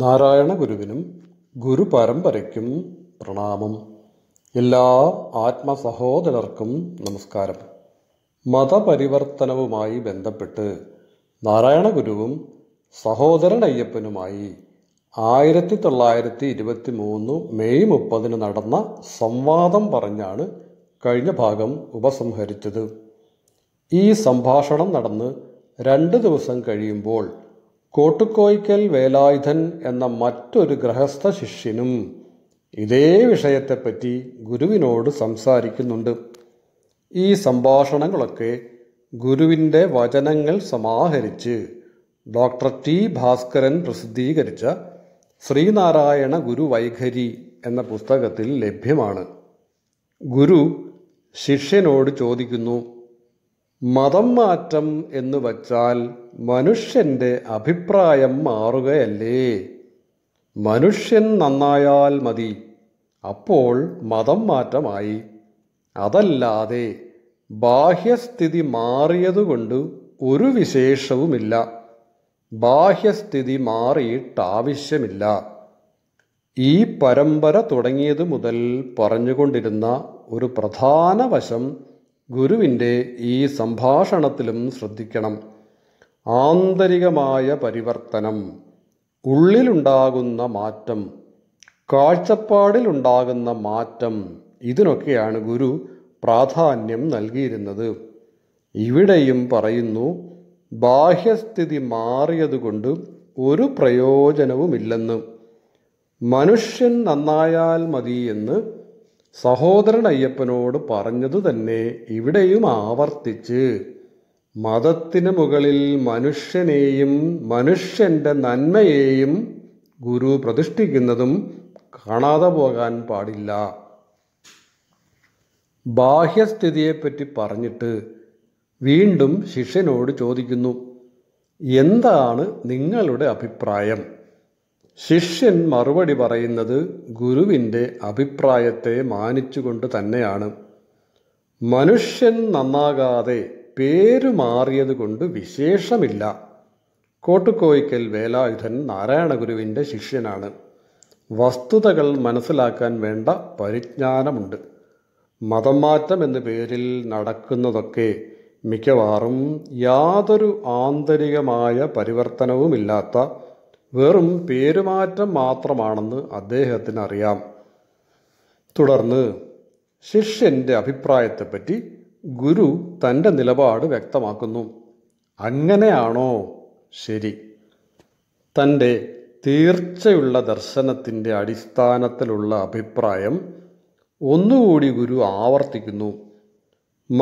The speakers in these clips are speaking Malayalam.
നാരായണ ഗുരുവിനും ഗുരു പരമ്പരയ്ക്കും പ്രണാമം എല്ലാ ആത്മസഹോദരർക്കും നമസ്കാരം മതപരിവർത്തനവുമായി ബന്ധപ്പെട്ട് നാരായണ ഗുരുവും സഹോദരൻ അയ്യപ്പനുമായി ആയിരത്തി തൊള്ളായിരത്തി ഇരുപത്തി മൂന്ന് മെയ് മുപ്പതിന് നടന്ന സംവാദം പറഞ്ഞാണ് കഴിഞ്ഞ ഭാഗം ഉപസംഹരിച്ചത് ഈ സംഭാഷണം നടന്ന് രണ്ട് ദിവസം കഴിയുമ്പോൾ കോട്ടുക്കോയ്ക്കൽ വേലായുധൻ എന്ന മറ്റൊരു ഗ്രഹസ്ഥ ശിഷ്യനും ഇതേ വിഷയത്തെപ്പറ്റി ഗുരുവിനോട് സംസാരിക്കുന്നുണ്ട് ഈ സംഭാഷണങ്ങളൊക്കെ ഗുരുവിൻ്റെ വചനങ്ങൾ സമാഹരിച്ച് ഡോക്ടർ ടി ഭാസ്കരൻ പ്രസിദ്ധീകരിച്ച ശ്രീനാരായണ ഗുരുവൈഖരി എന്ന പുസ്തകത്തിൽ ലഭ്യമാണ് ഗുരു ശിഷ്യനോട് ചോദിക്കുന്നു മതം മാറ്റം എന്ന് വച്ചാൽ മനുഷ്യൻ്റെ അഭിപ്രായം മാറുകയല്ലേ മനുഷ്യൻ നന്നായാൽ മതി അപ്പോൾ മതം മാറ്റമായി അതല്ലാതെ ബാഹ്യസ്ഥിതി മാറിയതുകൊണ്ട് ഒരു വിശേഷവുമില്ല ബാഹ്യസ്ഥിതി മാറിയിട്ടാവശ്യമില്ല ഈ പരമ്പര തുടങ്ങിയത് മുതൽ പറഞ്ഞുകൊണ്ടിരുന്ന ഒരു പ്രധാന വശം ഗുരുവിൻ്റെ ഈ സംഭാഷണത്തിലും ശ്രദ്ധിക്കണം ആന്തരികമായ പരിവർത്തനം ഉള്ളിലുണ്ടാകുന്ന മാറ്റം കാഴ്ചപ്പാടിലുണ്ടാകുന്ന മാറ്റം ഇതിനൊക്കെയാണ് ഗുരു പ്രാധാന്യം നൽകിയിരുന്നത് ഇവിടെയും പറയുന്നു ബാഹ്യസ്ഥിതി മാറിയതുകൊണ്ട് ഒരു പ്രയോജനവുമില്ലെന്ന് മനുഷ്യൻ നന്നായാൽ മതി എന്ന് സഹോദരൻ അയ്യപ്പനോട് പറഞ്ഞതു തന്നെ ഇവിടെയും ആവർത്തിച്ച് മതത്തിന് മുകളിൽ മനുഷ്യനെയും മനുഷ്യൻ്റെ നന്മയെയും ഗുരു പ്രതിഷ്ഠിക്കുന്നതും കാണാതെ പോകാൻ പാടില്ല ബാഹ്യസ്ഥിതിയെപ്പറ്റി പറഞ്ഞിട്ട് വീണ്ടും ശിഷ്യനോട് ചോദിക്കുന്നു എന്താണ് നിങ്ങളുടെ അഭിപ്രായം ശിഷ്യൻ മറുപടി പറയുന്നത് ഗുരുവിൻ്റെ അഭിപ്രായത്തെ മാനിച്ചുകൊണ്ട് തന്നെയാണ് മനുഷ്യൻ നന്നാകാതെ പേരു മാറിയതുകൊണ്ട് വിശേഷമില്ല കോട്ടുകോയിക്കൽ വേലായുധൻ നാരായണഗുരുവിൻ്റെ ശിഷ്യനാണ് വസ്തുതകൾ മനസ്സിലാക്കാൻ വേണ്ട പരിജ്ഞാനമുണ്ട് മതം മാറ്റം എന്ന പേരിൽ നടക്കുന്നതൊക്കെ മിക്കവാറും യാതൊരു ആന്തരികമായ പരിവർത്തനവുമില്ലാത്ത വെറും പേരുമാറ്റം മാത്രമാണെന്ന് അദ്ദേഹത്തിന് അറിയാം തുടർന്ന് ശിഷ്യന്റെ അഭിപ്രായത്തെപ്പറ്റി ഗുരു തൻ്റെ നിലപാട് വ്യക്തമാക്കുന്നു അങ്ങനെയാണോ ശരി തൻ്റെ തീർച്ചയുള്ള ദർശനത്തിൻ്റെ അടിസ്ഥാനത്തിലുള്ള അഭിപ്രായം ഒന്നുകൂടി ഗുരു ആവർത്തിക്കുന്നു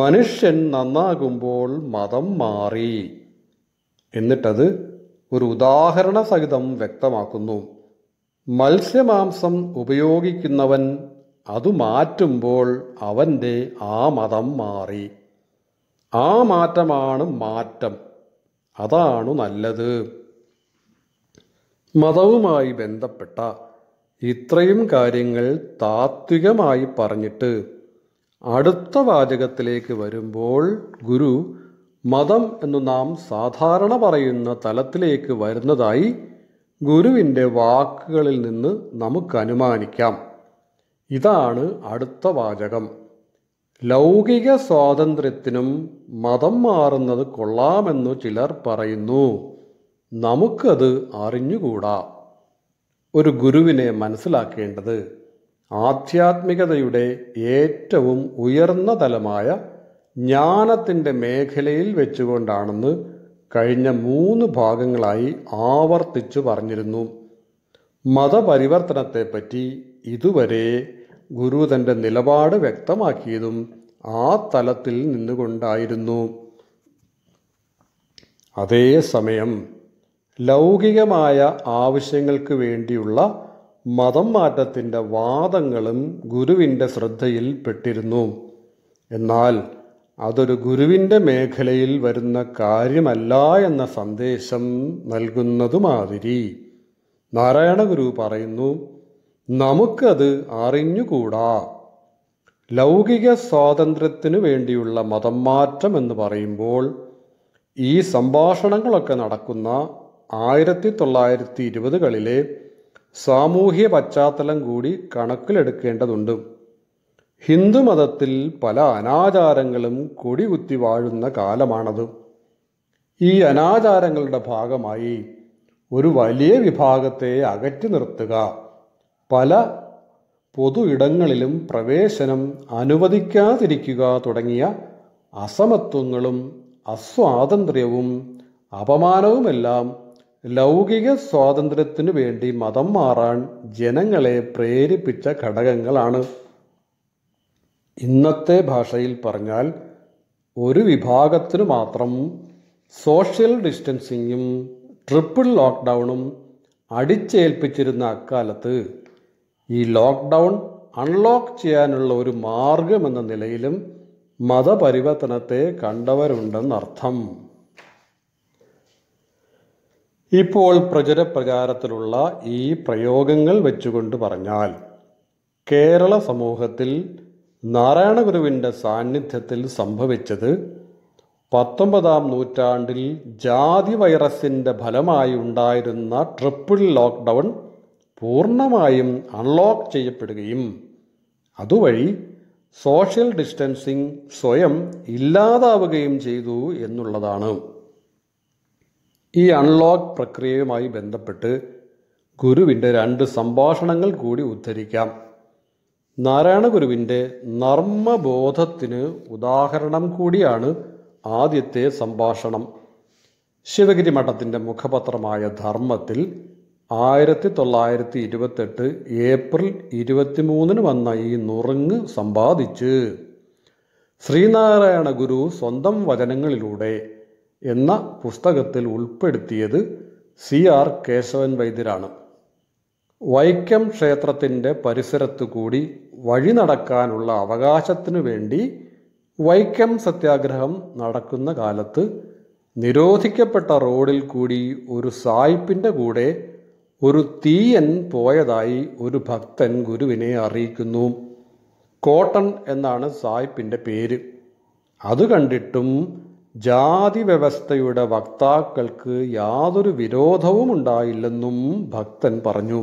മനുഷ്യൻ നന്നാകുമ്പോൾ മതം മാറി എന്നിട്ടത് ഒരു ഉദാഹരണ സഹിതം വ്യക്തമാക്കുന്നു മത്സ്യമാംസം ഉപയോഗിക്കുന്നവൻ അതു മാറ്റുമ്പോൾ അവൻ്റെ ആ മതം മാറി ആ മാറ്റമാണ് മാറ്റം അതാണ് നല്ലത് മതവുമായി ബന്ധപ്പെട്ട ഇത്രയും കാര്യങ്ങൾ താത്വികമായി പറഞ്ഞിട്ട് അടുത്ത വാചകത്തിലേക്ക് വരുമ്പോൾ ഗുരു മതം എന്ന് നാം സാധാരണ പറയുന്ന തലത്തിലേക്ക് വരുന്നതായി ഗുരുവിൻ്റെ വാക്കുകളിൽ നിന്ന് നമുക്ക് അനുമാനിക്കാം ഇതാണ് അടുത്ത വാചകം ലൗകിക സ്വാതന്ത്ര്യത്തിനും മതം മാറുന്നത് കൊള്ളാമെന്നു ചിലർ പറയുന്നു നമുക്കത് അറിഞ്ഞുകൂടാ ഒരു ഗുരുവിനെ മനസ്സിലാക്കേണ്ടത് ആധ്യാത്മികതയുടെ ഏറ്റവും ഉയർന്ന തലമായ ജ്ഞാനത്തിൻ്റെ മേഖലയിൽ വെച്ചുകൊണ്ടാണെന്ന് കഴിഞ്ഞ മൂന്ന് ഭാഗങ്ങളായി ആവർത്തിച്ചു പറഞ്ഞിരുന്നു മതപരിവർത്തനത്തെപ്പറ്റി ഇതുവരെ ഗുരു തൻ്റെ നിലപാട് വ്യക്തമാക്കിയതും ആ തലത്തിൽ നിന്നുകൊണ്ടായിരുന്നു അതേസമയം ലൗകികമായ ആവശ്യങ്ങൾക്ക് വേണ്ടിയുള്ള മതം മാറ്റത്തിൻ്റെ വാദങ്ങളും ഗുരുവിൻ്റെ ശ്രദ്ധയിൽപ്പെട്ടിരുന്നു എന്നാൽ അതൊരു ഗുരുവിൻ്റെ മേഖലയിൽ വരുന്ന കാര്യമല്ല എന്ന സന്ദേശം നൽകുന്നതുമാതിരി നാരായണ ഗുരു പറയുന്നു നമുക്കത് അറിഞ്ഞുകൂടാ ലൗകിക സ്വാതന്ത്ര്യത്തിനു വേണ്ടിയുള്ള മതം മാറ്റം എന്ന് പറയുമ്പോൾ ഈ സംഭാഷണങ്ങളൊക്കെ നടക്കുന്ന ആയിരത്തി തൊള്ളായിരത്തി ഇരുപതുകളിലെ സാമൂഹ്യ പശ്ചാത്തലം കൂടി കണക്കിലെടുക്കേണ്ടതുണ്ട് ഹിന്ദുമതത്തിൽ പല അനാചാരങ്ങളും കൊടികുത്തി വാഴുന്ന കാലമാണത് ഈ അനാചാരങ്ങളുടെ ഭാഗമായി ഒരു വലിയ വിഭാഗത്തെ അകറ്റി നിർത്തുക പല പൊതു ഇടങ്ങളിലും പ്രവേശനം അനുവദിക്കാതിരിക്കുക തുടങ്ങിയ അസമത്വങ്ങളും അസ്വാതന്ത്ര്യവും അപമാനവുമെല്ലാം ലൗകിക സ്വാതന്ത്ര്യത്തിനു വേണ്ടി മതം മാറാൻ ജനങ്ങളെ പ്രേരിപ്പിച്ച ഘടകങ്ങളാണ് ഇന്നത്തെ ഭാഷയിൽ പറഞ്ഞാൽ ഒരു വിഭാഗത്തിന് മാത്രം സോഷ്യൽ ഡിസ്റ്റൻസിങ്ങും ട്രിപ്പിൾ ലോക്ക്ഡൗണും അടിച്ചേൽപ്പിച്ചിരുന്ന അക്കാലത്ത് ഈ ലോക്ക്ഡൗൺ അൺലോക്ക് ചെയ്യാനുള്ള ഒരു മാർഗമെന്ന നിലയിലും മതപരിവർത്തനത്തെ കണ്ടവരുണ്ടെന്നർത്ഥം ഇപ്പോൾ പ്രചരപ്രചാരത്തിലുള്ള ഈ പ്രയോഗങ്ങൾ വെച്ചുകൊണ്ട് പറഞ്ഞാൽ കേരള സമൂഹത്തിൽ ഗുരുവിൻ്റെ സാന്നിധ്യത്തിൽ സംഭവിച്ചത് പത്തൊമ്പതാം നൂറ്റാണ്ടിൽ ജാതി വൈറസിൻ്റെ ഫലമായി ഉണ്ടായിരുന്ന ട്രിപ്പിൾ ലോക്ക്ഡൗൺ പൂർണ്ണമായും അൺലോക്ക് ചെയ്യപ്പെടുകയും അതുവഴി സോഷ്യൽ ഡിസ്റ്റൻസിംഗ് സ്വയം ഇല്ലാതാവുകയും ചെയ്തു എന്നുള്ളതാണ് ഈ അൺലോക്ക് പ്രക്രിയയുമായി ബന്ധപ്പെട്ട് ഗുരുവിൻ്റെ രണ്ട് സംഭാഷണങ്ങൾ കൂടി ഉദ്ധരിക്കാം ഗുരുവിൻ്റെ നർമ്മബോധത്തിന് ഉദാഹരണം കൂടിയാണ് ആദ്യത്തെ സംഭാഷണം ശിവഗിരി മഠത്തിൻ്റെ മുഖപത്രമായ ധർമ്മത്തിൽ ആയിരത്തി തൊള്ളായിരത്തി ഇരുപത്തെട്ട് ഏപ്രിൽ ഇരുപത്തിമൂന്നിന് വന്ന ഈ നുറുങ്ങ് സമ്പാദിച്ച് ശ്രീനാരായണ ഗുരു സ്വന്തം വചനങ്ങളിലൂടെ എന്ന പുസ്തകത്തിൽ ഉൾപ്പെടുത്തിയത് സി ആർ കേശവൻ വൈദ്യരാണ് വൈക്കം ക്ഷേത്രത്തിൻ്റെ പരിസരത്തു കൂടി വഴി നടക്കാനുള്ള അവകാശത്തിനു വേണ്ടി വൈക്കം സത്യാഗ്രഹം നടക്കുന്ന കാലത്ത് നിരോധിക്കപ്പെട്ട റോഡിൽ കൂടി ഒരു സായിപ്പിൻ്റെ കൂടെ ഒരു തീയൻ പോയതായി ഒരു ഭക്തൻ ഗുരുവിനെ അറിയിക്കുന്നു കോട്ടൺ എന്നാണ് സായിപ്പിൻ്റെ പേര് അത് കണ്ടിട്ടും ജാതി വ്യവസ്ഥയുടെ വക്താക്കൾക്ക് യാതൊരു വിരോധവും ഉണ്ടായില്ലെന്നും ഭക്തൻ പറഞ്ഞു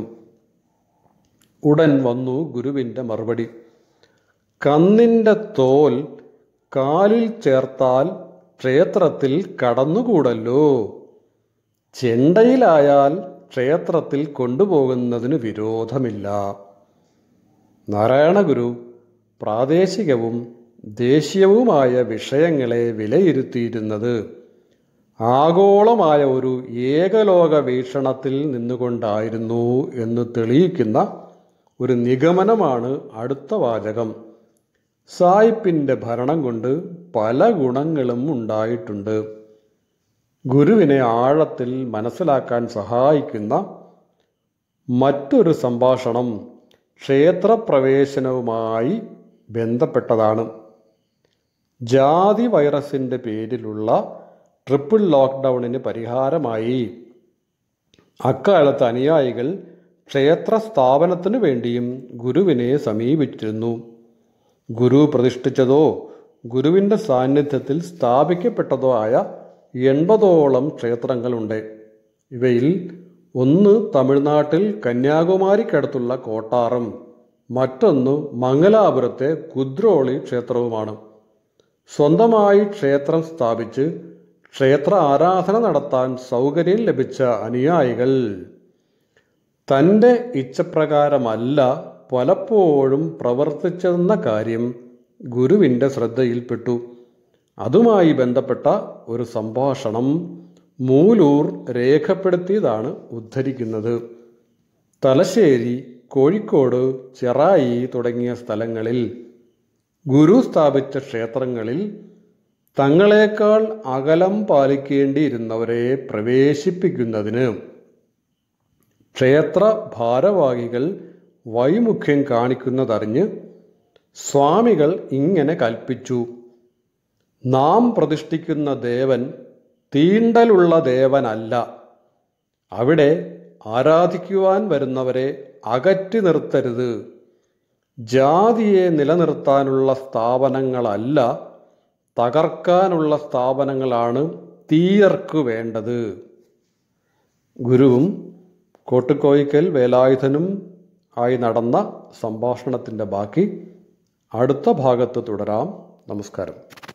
ഉടൻ വന്നു ഗുരുവിൻ്റെ മറുപടി കന്നിൻ്റെ തോൽ കാലിൽ ചേർത്താൽ ക്ഷേത്രത്തിൽ കടന്നുകൂടല്ലോ ചെണ്ടയിലായാൽ ക്ഷേത്രത്തിൽ കൊണ്ടുപോകുന്നതിന് വിരോധമില്ല നാരായണഗുരു പ്രാദേശികവും ദേശീയവുമായ വിഷയങ്ങളെ വിലയിരുത്തിയിരുന്നത് ആഗോളമായ ഒരു ഏകലോക വീക്ഷണത്തിൽ നിന്നുകൊണ്ടായിരുന്നു എന്ന് തെളിയിക്കുന്ന ഒരു നിഗമനമാണ് അടുത്ത വാചകം സായിപ്പിൻ്റെ ഭരണം കൊണ്ട് പല ഗുണങ്ങളും ഉണ്ടായിട്ടുണ്ട് ഗുരുവിനെ ആഴത്തിൽ മനസ്സിലാക്കാൻ സഹായിക്കുന്ന മറ്റൊരു സംഭാഷണം ക്ഷേത്രപ്രവേശനവുമായി ബന്ധപ്പെട്ടതാണ് ജാതി വൈറസിൻ്റെ പേരിലുള്ള ട്രിപ്പിൾ ലോക്ക്ഡൗണിന് പരിഹാരമായി അക്കാലത്ത് അനുയായികൾ ക്ഷേത്ര സ്ഥാപനത്തിനു വേണ്ടിയും ഗുരുവിനെ സമീപിച്ചിരുന്നു ഗുരു പ്രതിഷ്ഠിച്ചതോ ഗുരുവിൻ്റെ സാന്നിധ്യത്തിൽ സ്ഥാപിക്കപ്പെട്ടതോ ആയ എൺപതോളം ക്ഷേത്രങ്ങളുണ്ട് ഇവയിൽ ഒന്ന് തമിഴ്നാട്ടിൽ കന്യാകുമാരിക്കടുത്തുള്ള കോട്ടാറും മറ്റൊന്ന് മംഗലാപുരത്തെ കുദ്രോളി ക്ഷേത്രവുമാണ് സ്വന്തമായി ക്ഷേത്രം സ്ഥാപിച്ച് ക്ഷേത്ര ആരാധന നടത്താൻ സൗകര്യം ലഭിച്ച അനുയായികൾ തൻ്റെ ഇച്ഛപ്രകാരമല്ല പലപ്പോഴും പ്രവർത്തിച്ചെന്ന കാര്യം ഗുരുവിൻ്റെ ശ്രദ്ധയിൽപ്പെട്ടു അതുമായി ബന്ധപ്പെട്ട ഒരു സംഭാഷണം മൂലൂർ രേഖപ്പെടുത്തിയതാണ് ഉദ്ധരിക്കുന്നത് തലശ്ശേരി കോഴിക്കോട് ചെറായി തുടങ്ങിയ സ്ഥലങ്ങളിൽ ഗുരു സ്ഥാപിച്ച ക്ഷേത്രങ്ങളിൽ തങ്ങളെക്കാൾ അകലം പാലിക്കേണ്ടിയിരുന്നവരെ പ്രവേശിപ്പിക്കുന്നതിന് ക്ഷേത്ര ഭാരവാഹികൾ വൈമുഖ്യം കാണിക്കുന്നതറിഞ്ഞ് സ്വാമികൾ ഇങ്ങനെ കൽപ്പിച്ചു നാം പ്രതിഷ്ഠിക്കുന്ന ദേവൻ തീണ്ടലുള്ള ദേവനല്ല അവിടെ ആരാധിക്കുവാൻ വരുന്നവരെ അകറ്റി നിർത്തരുത് ജാതിയെ നിലനിർത്താനുള്ള സ്ഥാപനങ്ങളല്ല തകർക്കാനുള്ള സ്ഥാപനങ്ങളാണ് തീയർക്കു വേണ്ടത് ഗുരുവും കോട്ടുകോയിക്കൽ വേലായുധനും ആയി നടന്ന സംഭാഷണത്തിൻ്റെ ബാക്കി അടുത്ത ഭാഗത്ത് തുടരാം നമസ്കാരം